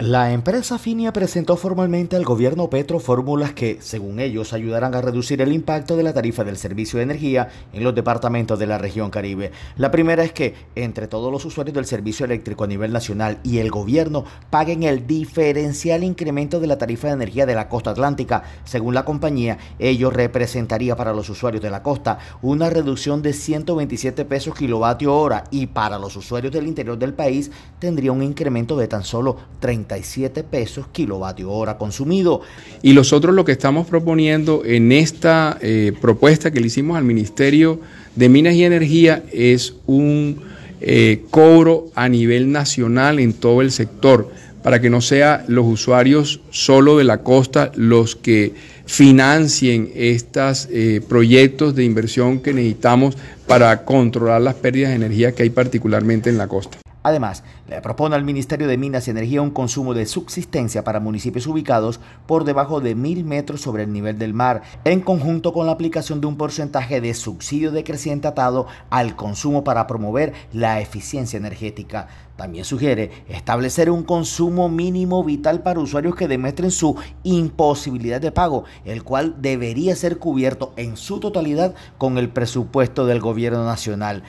La empresa Finia presentó formalmente al gobierno Petro fórmulas que, según ellos, ayudarán a reducir el impacto de la tarifa del servicio de energía en los departamentos de la región Caribe. La primera es que, entre todos los usuarios del servicio eléctrico a nivel nacional y el gobierno, paguen el diferencial incremento de la tarifa de energía de la costa atlántica. Según la compañía, ello representaría para los usuarios de la costa una reducción de 127 pesos kilovatio hora y para los usuarios del interior del país tendría un incremento de tan solo 30 pesos kilovatio hora consumido. Y nosotros lo que estamos proponiendo en esta eh, propuesta que le hicimos al Ministerio de Minas y Energía es un eh, cobro a nivel nacional en todo el sector para que no sean los usuarios solo de la costa los que financien estos eh, proyectos de inversión que necesitamos para controlar las pérdidas de energía que hay particularmente en la costa. Además, le propone al Ministerio de Minas y Energía un consumo de subsistencia para municipios ubicados por debajo de mil metros sobre el nivel del mar, en conjunto con la aplicación de un porcentaje de subsidio decreciente atado al consumo para promover la eficiencia energética. También sugiere establecer un consumo mínimo vital para usuarios que demuestren su imposibilidad de pago, el cual debería ser cubierto en su totalidad con el presupuesto del gobierno nacional.